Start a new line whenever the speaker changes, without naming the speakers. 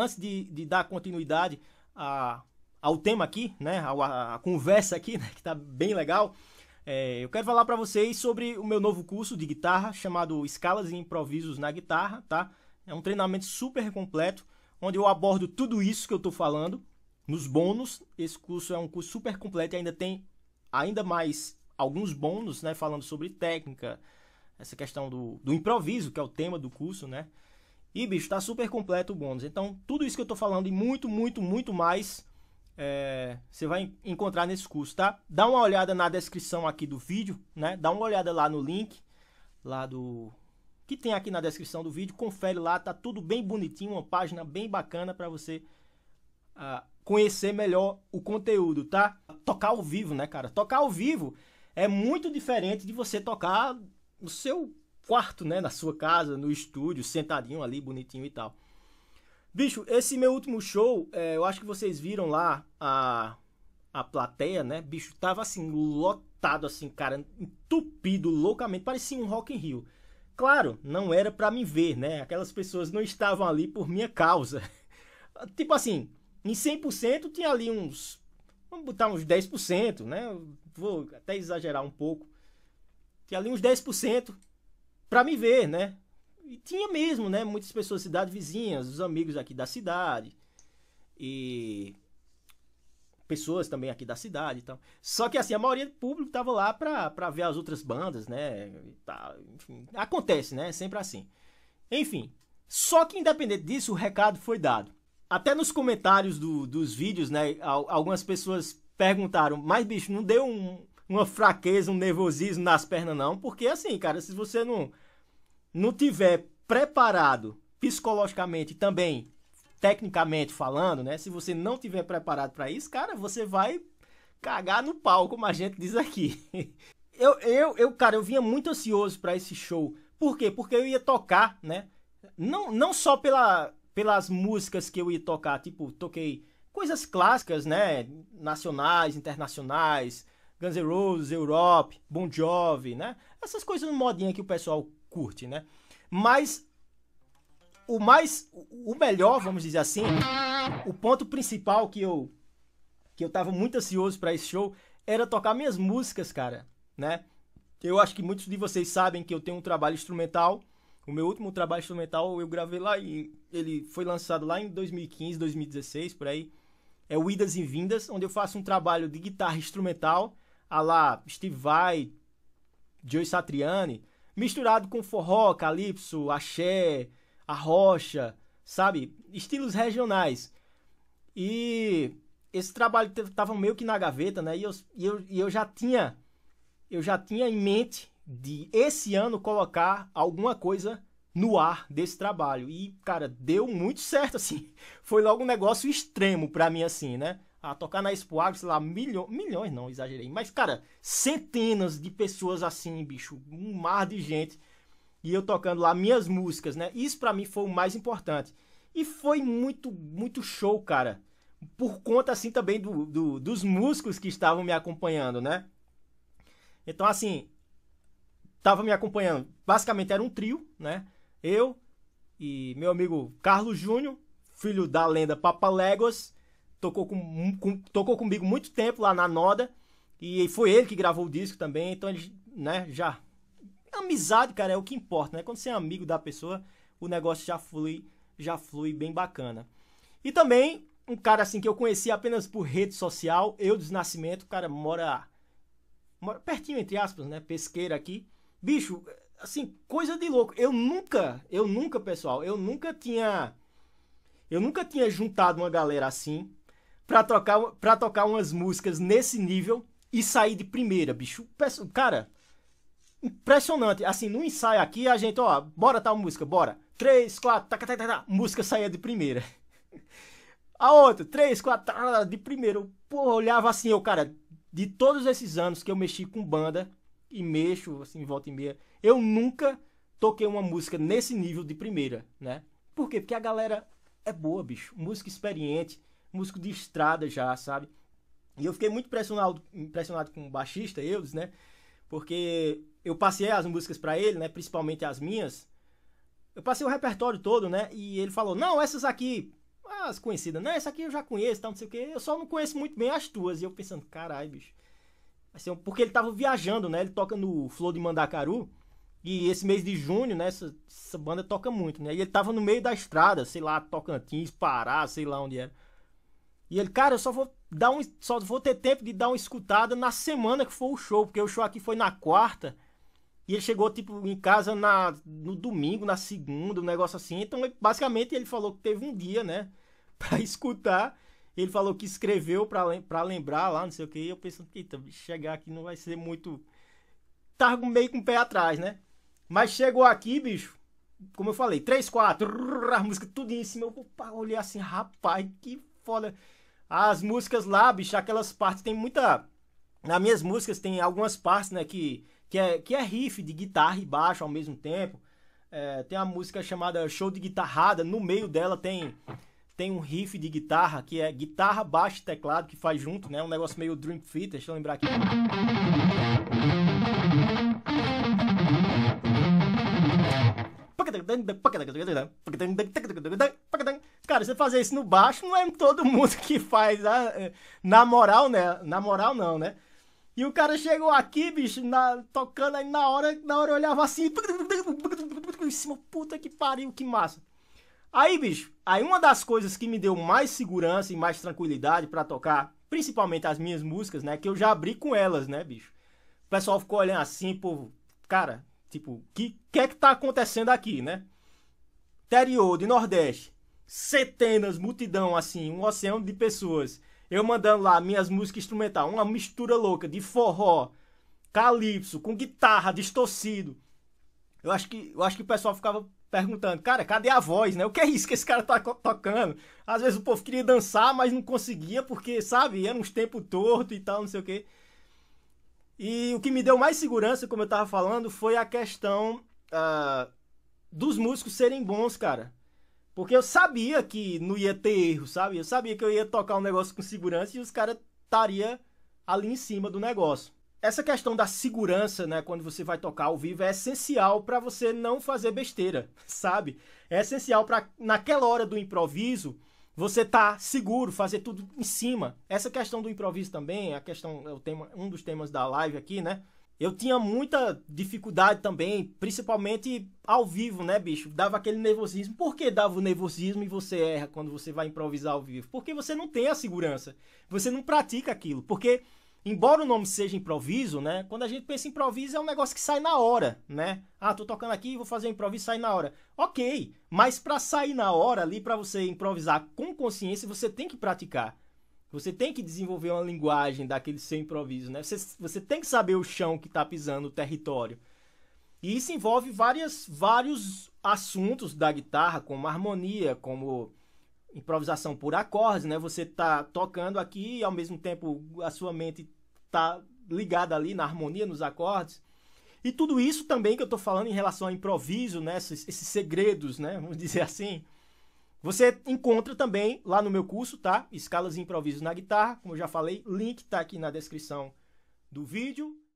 antes de, de dar continuidade a, ao tema aqui, né, a, a conversa aqui, né, que está bem legal, é, eu quero falar para vocês sobre o meu novo curso de guitarra chamado Escalas e Improvisos na Guitarra, tá? É um treinamento super completo, onde eu abordo tudo isso que eu estou falando nos bônus. Esse curso é um curso super completo e ainda tem ainda mais alguns bônus, né? Falando sobre técnica, essa questão do, do improviso, que é o tema do curso, né? E, bicho, tá super completo o bônus. Então, tudo isso que eu tô falando e muito, muito, muito mais, é, você vai encontrar nesse curso, tá? Dá uma olhada na descrição aqui do vídeo, né? Dá uma olhada lá no link, lá do... Que tem aqui na descrição do vídeo, confere lá, tá tudo bem bonitinho, uma página bem bacana para você ah, conhecer melhor o conteúdo, tá? Tocar ao vivo, né, cara? Tocar ao vivo é muito diferente de você tocar no seu quarto, né? Na sua casa, no estúdio, sentadinho ali, bonitinho e tal. Bicho, esse meu último show, é, eu acho que vocês viram lá a, a plateia, né? Bicho, tava assim, lotado, assim, cara, entupido loucamente, parecia um Rock in Rio. Claro, não era para me ver, né? Aquelas pessoas não estavam ali por minha causa. tipo assim, em 100% tinha ali uns. Vamos botar uns 10%, né? Vou até exagerar um pouco. Tinha ali uns 10% para me ver, né? E tinha mesmo, né? Muitas pessoas, cidade vizinhas, os amigos aqui da cidade. E pessoas também aqui da cidade e tal. Só que assim, a maioria do público tava lá pra, pra ver as outras bandas, né? Tá, enfim, acontece, né? Sempre assim. Enfim, só que independente disso, o recado foi dado. Até nos comentários do, dos vídeos, né? Algumas pessoas perguntaram, mas bicho, não deu um, uma fraqueza, um nervosismo nas pernas, não. Porque, assim, cara, se você não, não tiver preparado psicologicamente também, tecnicamente falando, né? Se você não tiver preparado para isso, cara, você vai cagar no pau, como a gente diz aqui. Eu, eu, eu cara, eu vinha muito ansioso para esse show. Por quê? Porque eu ia tocar, né? Não, não só pela, pelas músicas que eu ia tocar, tipo, toquei coisas clássicas, né? Nacionais, internacionais, Guns N' Roses, Europe, Bon Jovi, né? Essas coisas modinha que o pessoal curte, né? Mas o mais o melhor, vamos dizer assim, o ponto principal que eu que eu tava muito ansioso para esse show era tocar minhas músicas, cara, né? Eu acho que muitos de vocês sabem que eu tenho um trabalho instrumental. O meu último trabalho instrumental eu gravei lá e ele foi lançado lá em 2015, 2016, por aí. É o Idas e Vindas, onde eu faço um trabalho de guitarra instrumental a lá Steve Vai, Joe Satriani, misturado com forró, calypso, axé, a rocha, sabe? Estilos regionais. E esse trabalho tava meio que na gaveta, né? E eu, e eu, e eu já tinha eu já tinha em mente de esse ano colocar alguma coisa no ar desse trabalho. E, cara, deu muito certo, assim. Foi logo um negócio extremo para mim, assim, né? a tocar na Expo Agro, sei lá, milho, milhões, não, exagerei. Mas, cara, centenas de pessoas assim, bicho, um mar de gente. E eu tocando lá minhas músicas, né? Isso para mim foi o mais importante. E foi muito, muito show, cara. Por conta, assim, também do, do dos músicos que estavam me acompanhando, né? Então, assim, tava me acompanhando. Basicamente era um trio, né? Eu e meu amigo Carlos Júnior, filho da lenda Papa Legos tocou, com, com, tocou comigo muito tempo lá na Noda. E foi ele que gravou o disco também, então ele, né, já. Amizade, cara, é o que importa, né? Quando você é amigo da pessoa, o negócio já flui, já flui bem bacana. E também, um cara assim que eu conheci apenas por rede social, eu Desnascimento, o cara mora, mora pertinho, entre aspas, né? Pesqueira aqui. Bicho, assim, coisa de louco. Eu nunca, eu nunca, pessoal, eu nunca tinha. Eu nunca tinha juntado uma galera assim pra tocar, pra tocar umas músicas nesse nível e sair de primeira, bicho. Cara, impressionante. Assim, no ensaio aqui, a gente, ó, bora tal música, bora. Três, quatro, taca, taca, taca, música saía de primeira. A outra, três, quatro, taca, de primeira. porra, olhava assim, eu, cara, de todos esses anos que eu mexi com banda, e mexo, assim, volta e meia, eu nunca toquei uma música nesse nível de primeira, né? Por quê? Porque a galera é boa, bicho. Música experiente músico de estrada já, sabe? E eu fiquei muito impressionado, impressionado com o baixista Eudes, né? Porque eu passei as músicas para ele, né? Principalmente as minhas. Eu passei o repertório todo, né? E ele falou: Não, essas aqui, as conhecidas, né? Essa aqui eu já conheço, tal, não sei o quê. Eu só não conheço muito bem as tuas. E eu pensando: carai bicho. Assim, porque ele tava viajando, né? Ele toca no Flor de Mandacaru. E esse mês de junho, né? Essa, essa banda toca muito, né? E ele tava no meio da estrada, sei lá, Tocantins, Pará, sei lá onde era. E ele, cara, eu só vou dar um, só vou ter tempo de dar uma escutada na semana que for o show, porque o show aqui foi na quarta. E ele chegou tipo em casa na no domingo, na segunda, um negócio assim. Então, ele, basicamente ele falou que teve um dia, né, para escutar. Ele falou que escreveu para lembrar lá, não sei o que. E eu pensando, eita, chegar aqui não vai ser muito tá meio com o pé atrás, né? Mas chegou aqui, bicho, como eu falei, três quatro a música tudo em cima. Eu olhei assim, rapaz, que foda. As músicas lá, bicho, aquelas partes tem muita. Nas minhas músicas tem algumas partes, né, que, que, é, que é riff de guitarra e baixo ao mesmo tempo. É, tem a música chamada Show de Guitarrada, no meio dela tem tem um riff de guitarra que é guitarra, baixo e teclado que faz junto, né? Um negócio meio Dream fit deixa eu lembrar aqui. Cara, você fazer isso no baixo não é todo mundo que faz. Né? Na moral, né? Na moral, não, né? E o cara chegou aqui, bicho, na, tocando aí na hora, na hora eu olhava assim. Em cima, puta que pariu, que massa. Aí, bicho, aí uma das coisas que me deu mais segurança e mais tranquilidade para tocar, principalmente as minhas músicas, né? Que eu já abri com elas, né, bicho? O pessoal ficou olhando assim, povo, cara, tipo, que que é que tá acontecendo aqui, né? Interior de Nordeste centenas, multidão, assim, um oceano de pessoas. Eu mandando lá minhas músicas instrumental, uma mistura louca de forró, calypso, com guitarra, distorcido. Eu acho que, eu acho que o pessoal ficava perguntando, cara, cadê a voz, né? O que é isso que esse cara tá tocando? Às vezes o povo queria dançar, mas não conseguia porque, sabe, era uns tempos torto e tal, não sei o quê. E o que me deu mais segurança, como eu tava falando, foi a questão uh, dos músicos serem bons, cara. Porque eu sabia que não ia ter erro, sabe? Eu sabia que eu ia tocar um negócio com segurança e os caras estaria ali em cima do negócio. Essa questão da segurança, né, quando você vai tocar ao vivo é essencial para você não fazer besteira, sabe? É essencial para naquela hora do improviso você tá seguro, fazer tudo em cima. Essa questão do improviso também, é a questão é o tema, um dos temas da live aqui, né? Eu tinha muita dificuldade também, principalmente ao vivo, né, bicho? Dava aquele nervosismo. Por que dava o nervosismo e você erra quando você vai improvisar ao vivo? Porque você não tem a segurança. Você não pratica aquilo. Porque, embora o nome seja improviso, né? Quando a gente pensa em improviso, é um negócio que sai na hora, né? Ah, tô tocando aqui, vou fazer um improviso, sai na hora. Ok, mas para sair na hora ali, para você improvisar com consciência, você tem que praticar. Você tem que desenvolver uma linguagem daquele seu improviso, né? Você, você tem que saber o chão que está pisando, o território. E isso envolve várias, vários assuntos da guitarra, como harmonia, como improvisação por acordes, né? Você está tocando aqui e ao mesmo tempo a sua mente está ligada ali na harmonia, nos acordes. E tudo isso também que eu estou falando em relação ao improviso, né? Esses, esses segredos, né? Vamos dizer assim você encontra também lá no meu curso, tá? Escalas e improvisos na guitarra, como eu já falei, link tá aqui na descrição do vídeo.